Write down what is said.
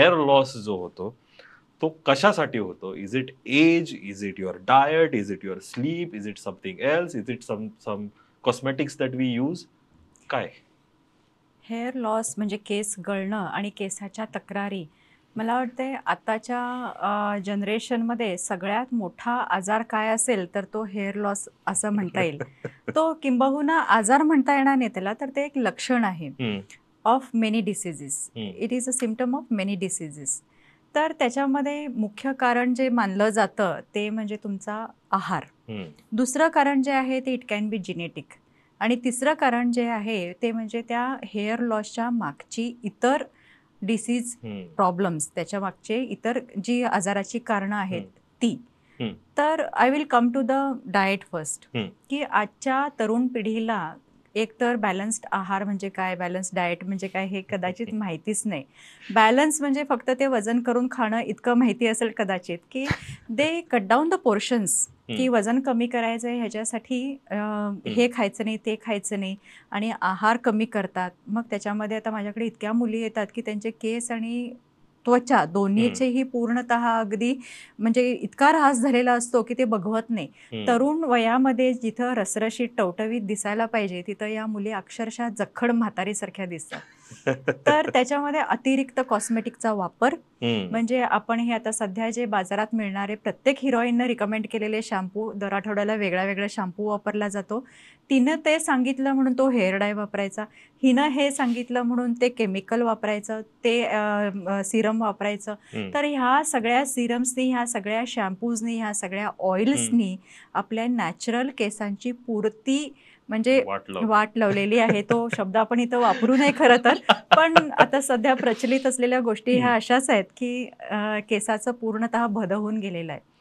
hair loss जो होतो तो कशासाठी होतो is it age is it your diet is it your sleep is it something else is it some some cosmetics that we use काय hair loss म्हणजे केस गळणं आणि केसाच्या तक्रारी मला वाटतंय आताच्या जनरेशनमध्ये सगळ्यात मोठा आजार काय असेल तर तो हेअर लॉस असं म्हणता येईल तो किंबहुना आजार म्हणता येणार नाही त्याला तर ते एक लक्षण आहे of many diseases it is a symptom of many diseases तर त्याच्यामध्ये मुख्य कारण जे मानलं जातं ते म्हणजे तुमचा आहार दुसरं कारण जे आहे ते इट कॅन बी जिनेटिक आणि तिसरं कारण जे आहे ते म्हणजे त्या हेअर लॉसच्या मागची इतर डिसीज प्रॉब्लेम्स त्याच्या मागचे इतर जी आजाराची कारणं आहेत ती तर I will come to the diet first की आजच्या तरुण पिढीला एक तर बॅलन्स्ड आहार म्हणजे काय बॅलन्स डाएट म्हणजे काय हे कदाचित माहितीच नाही बॅलन्स म्हणजे फक्त ते वजन करून खाणं इतकं माहिती असेल कदाचित की they cut down the portions की वजन कमी करायचं आहे ह्याच्यासाठी हे खायचं नाही ते खायचं नाही आणि आहार कमी करतात मग त्याच्यामध्ये आता माझ्याकडे इतक्या मुली येतात की त्यांचे केस आणि त्वचा दोन्हीचेही पूर्णत अगदी म्हणजे इतका ऱ्हास झालेला असतो की ते बघवत नाही तरुण वयामध्ये जिथं रसरशीत टवटवीत दिसायला पाहिजे तिथं या मुली अक्षरशः जखड म्हातारीसारख्या दिसतात तर त्याच्यामध्ये अतिरिक्त कॉस्मेटिकचा वापर म्हणजे आपण हे आता सध्या जे बाजारात मिळणारे प्रत्येक हिरोईनने रिकमेंड केलेले शॅम्पू दर आठवड्याला वेगळ्या वेगळा शॅम्पू वापरला जातो तिनं ते सांगितलं म्हणून तो हेअर डाय वापरायचा हिनं हे सांगितलं म्हणून ते केमिकल वापरायचं ते सिरम वापरायचं तर ह्या सगळ्या सिरम्सनी ह्या सगळ्या शॅम्पूजनी ह्या सगळ्या ऑइल्सनी आपल्या नॅचरल केसांची पूर्ती म्हणजे वाट लावलेली आहे तो शब्द आपण इथं वापरू नये खरं तर पण आता सध्या प्रचलित असलेल्या गोष्टी ह्या अशाच आहेत की केसाचं पूर्णतः भद होऊन गेलेलं आहे